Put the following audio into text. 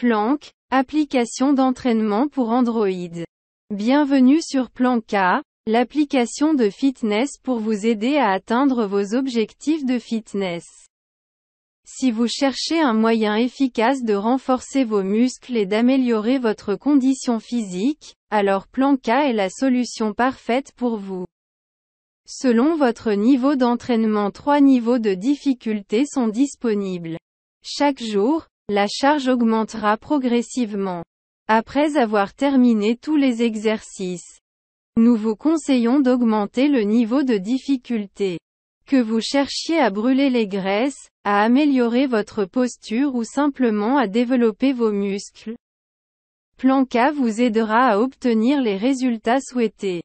Planck, application d'entraînement pour Android. Bienvenue sur Planka, l'application de fitness pour vous aider à atteindre vos objectifs de fitness. Si vous cherchez un moyen efficace de renforcer vos muscles et d'améliorer votre condition physique, alors Planka est la solution parfaite pour vous. Selon votre niveau d'entraînement, trois niveaux de difficulté sont disponibles. Chaque jour, la charge augmentera progressivement. Après avoir terminé tous les exercices, nous vous conseillons d'augmenter le niveau de difficulté. Que vous cherchiez à brûler les graisses, à améliorer votre posture ou simplement à développer vos muscles, Planca vous aidera à obtenir les résultats souhaités.